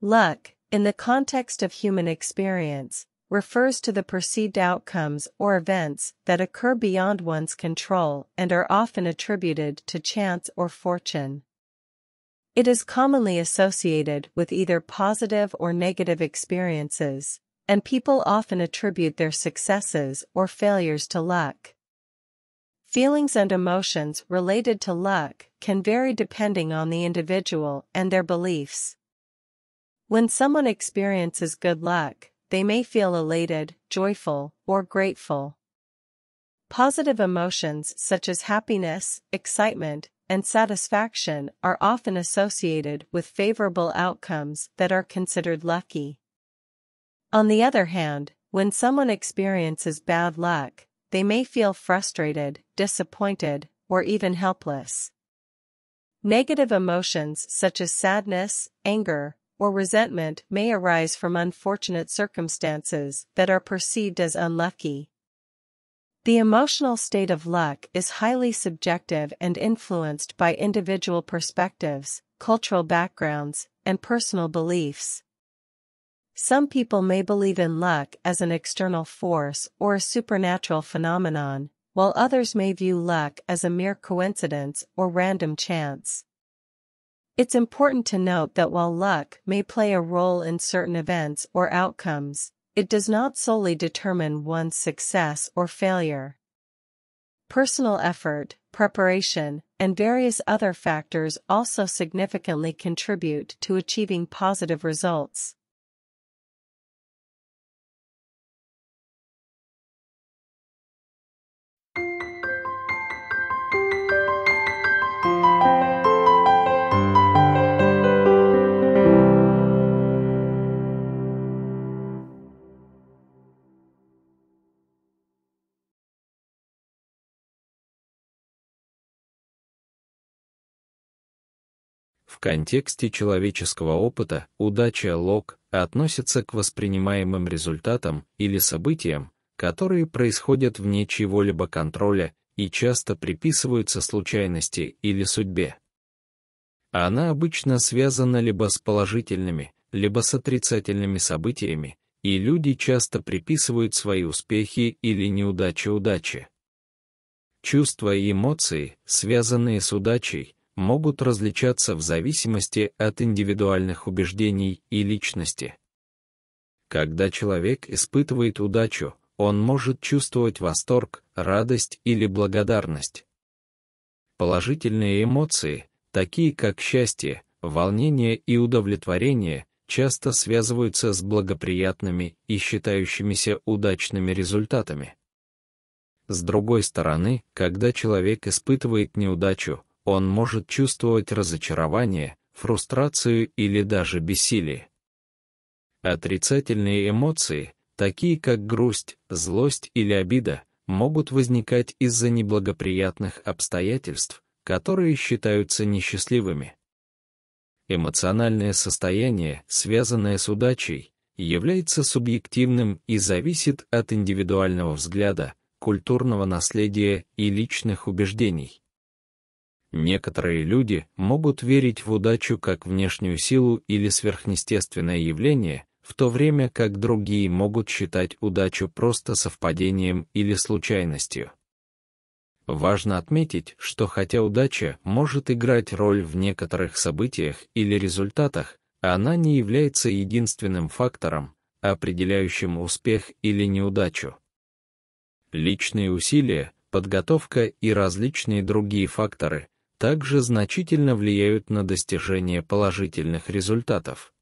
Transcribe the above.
Luck, in the context of human experience, refers to the perceived outcomes or events that occur beyond one's control and are often attributed to chance or fortune. It is commonly associated with either positive or negative experiences, and people often attribute their successes or failures to luck. Feelings and emotions related to luck can vary depending on the individual and their beliefs. When someone experiences good luck, they may feel elated, joyful, or grateful. Positive emotions such as happiness, excitement, and satisfaction are often associated with favorable outcomes that are considered lucky. On the other hand, when someone experiences bad luck, they may feel frustrated, disappointed, or even helpless. Negative emotions such as sadness, anger, or resentment may arise from unfortunate circumstances that are perceived as unlucky. The emotional state of luck is highly subjective and influenced by individual perspectives, cultural backgrounds, and personal beliefs. Some people may believe in luck as an external force or a supernatural phenomenon, while others may view luck as a mere coincidence or random chance. It's important to note that while luck may play a role in certain events or outcomes, it does not solely determine one's success or failure. Personal effort, preparation, and various other factors also significantly contribute to achieving positive results. В контексте человеческого опыта удача лог относится к воспринимаемым результатам или событиям, которые происходят вне чего либо контроля и часто приписываются случайности или судьбе. Она обычно связана либо с положительными, либо с отрицательными событиями, и люди часто приписывают свои успехи или неудачи удаче. Чувства и эмоции, связанные с удачей, могут различаться в зависимости от индивидуальных убеждений и личности. Когда человек испытывает удачу, он может чувствовать восторг, радость или благодарность. Положительные эмоции, такие как счастье, волнение и удовлетворение, часто связываются с благоприятными и считающимися удачными результатами. С другой стороны, когда человек испытывает неудачу, он может чувствовать разочарование, фрустрацию или даже бессилие. Отрицательные эмоции, такие как грусть, злость или обида, могут возникать из-за неблагоприятных обстоятельств, которые считаются несчастливыми. Эмоциональное состояние, связанное с удачей, является субъективным и зависит от индивидуального взгляда, культурного наследия и личных убеждений. Некоторые люди могут верить в удачу как внешнюю силу или сверхъестественное явление, в то время как другие могут считать удачу просто совпадением или случайностью. Важно отметить, что хотя удача может играть роль в некоторых событиях или результатах, она не является единственным фактором, определяющим успех или неудачу. Личные усилия, подготовка и различные другие факторы также значительно влияют на достижение положительных результатов.